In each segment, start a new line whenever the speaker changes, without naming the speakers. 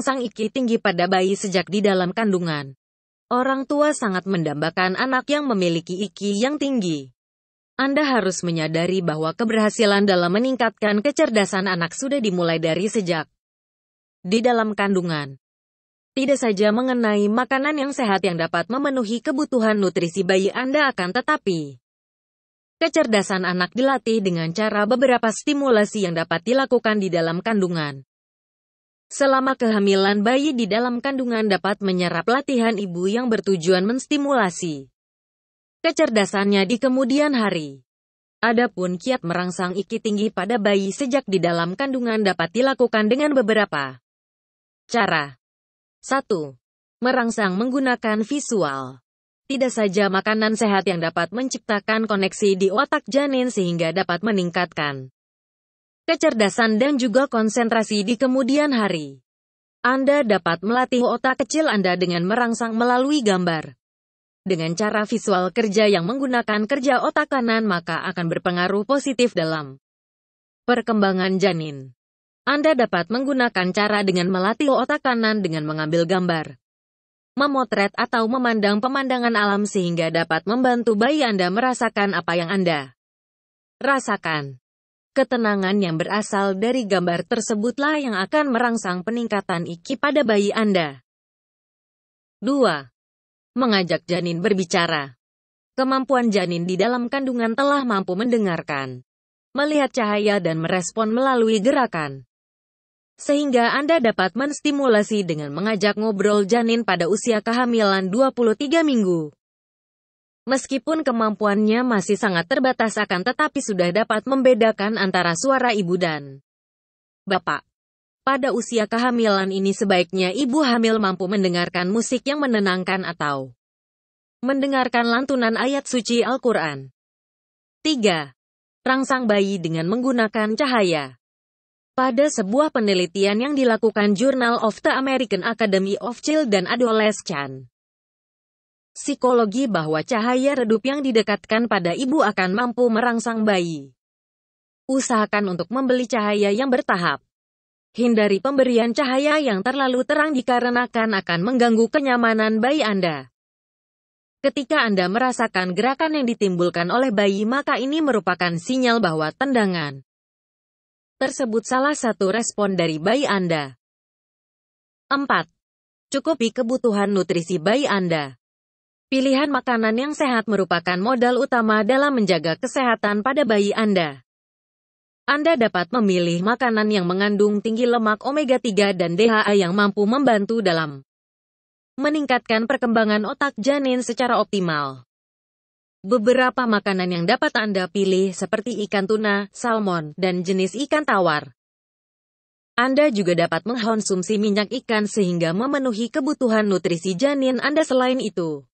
sang Iki tinggi pada bayi sejak di dalam kandungan. Orang tua sangat mendambakan anak yang memiliki Iki yang tinggi. Anda harus menyadari bahwa keberhasilan dalam meningkatkan kecerdasan anak sudah dimulai dari sejak di dalam kandungan. Tidak saja mengenai makanan yang sehat yang dapat memenuhi kebutuhan nutrisi bayi Anda akan tetapi kecerdasan anak dilatih dengan cara beberapa stimulasi yang dapat dilakukan di dalam kandungan selama kehamilan bayi di dalam kandungan dapat menyerap latihan ibu yang bertujuan menstimulasi kecerdasannya di kemudian hari. Adapun kiat merangsang iki tinggi pada bayi sejak di dalam kandungan dapat dilakukan dengan beberapa cara. 1. Merangsang menggunakan visual. Tidak saja makanan sehat yang dapat menciptakan koneksi di otak janin sehingga dapat meningkatkan kecerdasan dan juga konsentrasi di kemudian hari. Anda dapat melatih otak kecil Anda dengan merangsang melalui gambar. Dengan cara visual kerja yang menggunakan kerja otak kanan maka akan berpengaruh positif dalam perkembangan janin. Anda dapat menggunakan cara dengan melatih otak kanan dengan mengambil gambar, memotret atau memandang pemandangan alam sehingga dapat membantu bayi Anda merasakan apa yang Anda rasakan. Ketenangan yang berasal dari gambar tersebutlah yang akan merangsang peningkatan iki pada bayi Anda. 2. Mengajak janin berbicara. Kemampuan janin di dalam kandungan telah mampu mendengarkan, melihat cahaya dan merespon melalui gerakan. Sehingga Anda dapat menstimulasi dengan mengajak ngobrol janin pada usia kehamilan 23 minggu. Meskipun kemampuannya masih sangat terbatas akan tetapi sudah dapat membedakan antara suara ibu dan bapak. Pada usia kehamilan ini sebaiknya ibu hamil mampu mendengarkan musik yang menenangkan atau mendengarkan lantunan ayat suci Al-Quran. 3. Rangsang bayi dengan menggunakan cahaya. Pada sebuah penelitian yang dilakukan Journal of the American Academy of Child and Adolescent, psikologi bahwa cahaya redup yang didekatkan pada ibu akan mampu merangsang bayi. Usahakan untuk membeli cahaya yang bertahap. Hindari pemberian cahaya yang terlalu terang dikarenakan akan mengganggu kenyamanan bayi Anda. Ketika Anda merasakan gerakan yang ditimbulkan oleh bayi, maka ini merupakan sinyal bahwa tendangan tersebut salah satu respon dari bayi Anda. 4. Cukupi kebutuhan nutrisi bayi Anda. Pilihan makanan yang sehat merupakan modal utama dalam menjaga kesehatan pada bayi Anda. Anda dapat memilih makanan yang mengandung tinggi lemak omega-3 dan DHA yang mampu membantu dalam meningkatkan perkembangan otak janin secara optimal. Beberapa makanan yang dapat Anda pilih seperti ikan tuna, salmon, dan jenis ikan tawar. Anda juga dapat mengkonsumsi minyak ikan sehingga memenuhi kebutuhan nutrisi janin Anda selain itu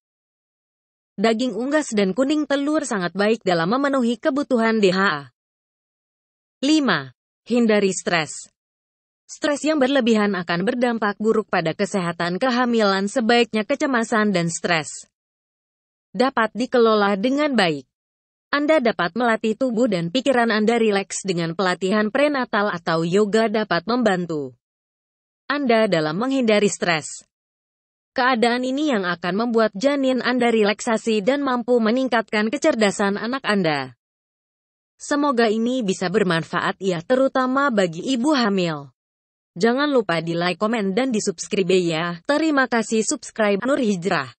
daging unggas dan kuning telur sangat baik dalam memenuhi kebutuhan DHA. 5. Hindari stres. Stres yang berlebihan akan berdampak buruk pada kesehatan kehamilan sebaiknya kecemasan dan stres. Dapat dikelola dengan baik. Anda dapat melatih tubuh dan pikiran Anda rileks dengan pelatihan prenatal atau yoga dapat membantu. Anda dalam menghindari stres. Keadaan ini yang akan membuat janin Anda relaksasi dan mampu meningkatkan kecerdasan anak Anda. Semoga ini bisa bermanfaat ya terutama bagi ibu hamil. Jangan lupa di like, komen, dan di subscribe ya. Terima kasih subscribe Nur Hijrah.